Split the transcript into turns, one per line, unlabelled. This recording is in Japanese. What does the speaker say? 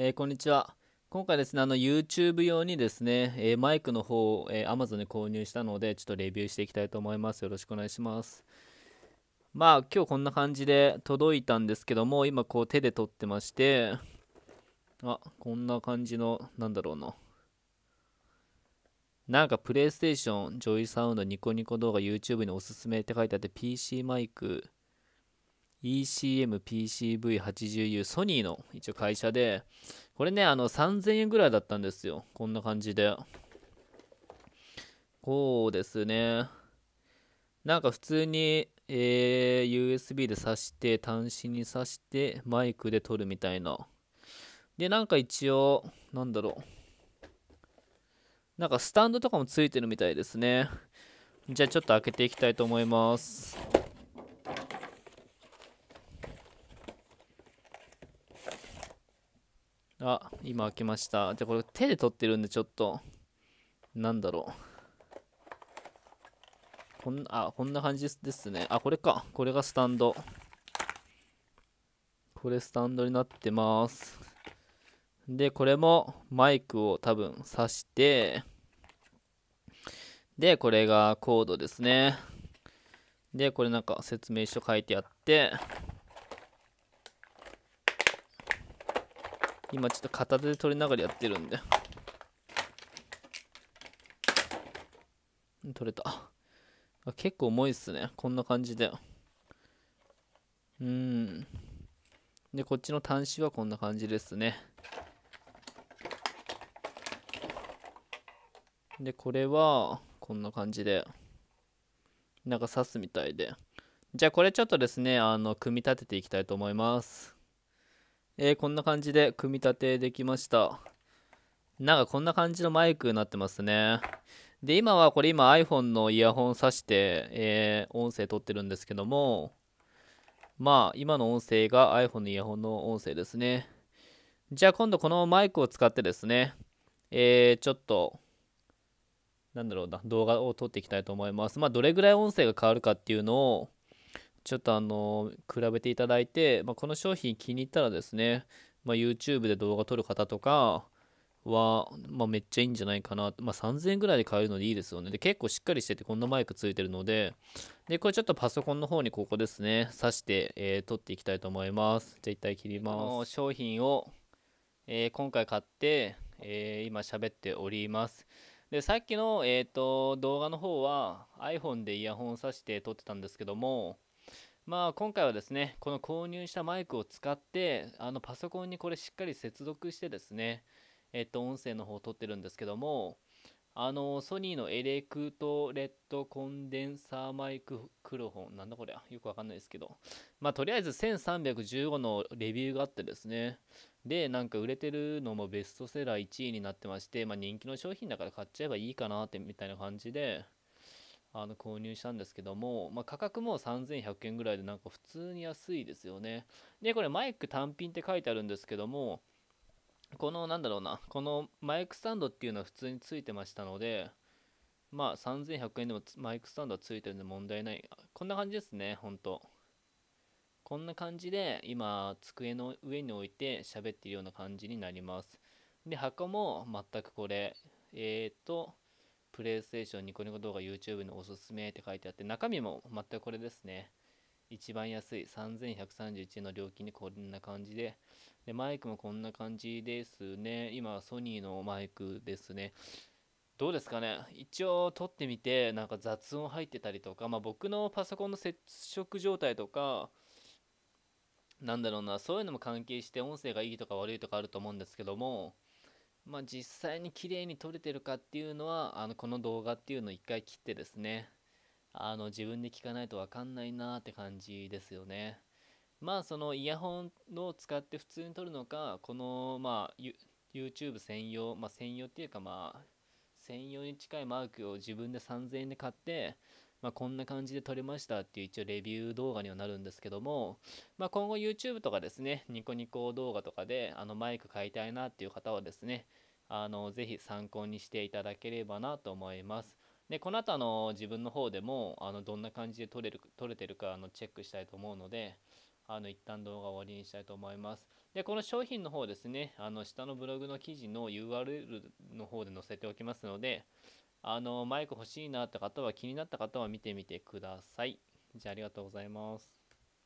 えー、こんにちは。今回ですね、あの YouTube 用にですね、えー、マイクの方を、えー、Amazon で購入したので、ちょっとレビューしていきたいと思います。よろしくお願いします。まあ、今日こんな感じで届いたんですけども、今こう手で取ってまして、あ、こんな感じの、なんだろうな。なんかプレイステーション、ジョイサウンド、ニコニコ動画、YouTube におすすめって書いてあって、PC マイク、ECMPCV80U ソニーの一応会社で、これね、あの3000円ぐらいだったんですよ。こんな感じで。こうですね。なんか普通に、えー、USB で挿して、端子に挿して、マイクで撮るみたいな。で、なんか一応、なんだろう。なんかスタンドとかもついてるみたいですね。じゃあちょっと開けていきたいと思います。あ、今開けました。じゃこれ手で取ってるんでちょっと、なんだろう。こんな、あ、こんな感じですね。あ、これか。これがスタンド。これスタンドになってます。で、これもマイクを多分挿して、で、これがコードですね。で、これなんか説明書書いてあって、今ちょっと片手で取りながらやってるんで取れた結構重いっすねこんな感じでうんでこっちの端子はこんな感じですねでこれはこんな感じでなんか刺すみたいでじゃあこれちょっとですねあの組み立てていきたいと思いますえー、こんな感じで組み立てできました。なんかこんな感じのマイクになってますね。で、今はこれ今 iPhone のイヤホン挿して、えー、音声撮ってるんですけども、まあ今の音声が iPhone のイヤホンの音声ですね。じゃあ今度このマイクを使ってですね、えー、ちょっと、なんだろうな、動画を撮っていきたいと思います。まあどれぐらい音声が変わるかっていうのを、ちょっとあの比べていただいて、まあ、この商品気に入ったらですね、まあ、YouTube で動画撮る方とかは、まあ、めっちゃいいんじゃないかな、まあ、3000円ぐらいで買えるのでいいですよねで結構しっかりしててこんなマイクついてるのででこれちょっとパソコンの方にここですね挿して、えー、撮っていきたいと思いますじゃあ一体切ります商品を、えー、今回買って、えー、今喋っておりますでさっきの、えーと、と動画の方は iPhone でイヤホンを挿して撮ってたんですけどもまあ、今回はですね、この購入したマイクを使って、あのパソコンにこれしっかり接続してですね、えっと、音声の方を撮ってるんですけども、あの、ソニーのエレクトレッドコンデンサーマイククロホン、なんだこれ、よくわかんないですけど、まあ、とりあえず1315のレビューがあってですね、で、なんか売れてるのもベストセラー1位になってまして、まあ、人気の商品だから買っちゃえばいいかなってみたいな感じで、あの購入したんですけども、まあ、価格も3100円ぐらいでなんか普通に安いですよねでこれマイク単品って書いてあるんですけどもこのなんだろうなこのマイクスタンドっていうのは普通についてましたのでまあ3100円でもマイクスタンドはついてるんで問題ないこんな感じですねほんとこんな感じで今机の上に置いて喋っているような感じになりますで箱も全くこれえっ、ー、とプレイステーション、ニコニコ動画、YouTube のおすすめって書いてあって、中身も全くこれですね。一番安い3131円の料金でこんな感じでで、マイクもこんな感じですね。今、ソニーのマイクですね。どうですかね一応撮ってみて、なんか雑音入ってたりとか、まあ僕のパソコンの接触状態とか、なんだろうな、そういうのも関係して音声がいいとか悪いとかあると思うんですけども、まあ、実際に綺麗に撮れてるかっていうのはあのこの動画っていうのを一回切ってですねあの自分で聞かないと分かんないなって感じですよねまあそのイヤホンを使って普通に撮るのかこのまあ YouTube 専用まあ専用っていうかまあ専用に近いマークを自分で3000円で買ってまあ、こんな感じで撮れましたっていう一応レビュー動画にはなるんですけども、まあ、今後 YouTube とかですね、ニコニコ動画とかであのマイク買いたいなっていう方はですね、あのぜひ参考にしていただければなと思います。でこの後あの自分の方でもあのどんな感じで撮れる撮れてるかあのチェックしたいと思うので、あの一旦動画終わりにしたいと思います。で、この商品の方ですね、あの下のブログの記事の URL の方で載せておきますので、あのマイク欲しいなって方は気になった方は見てみてください。じゃあありがとうございます。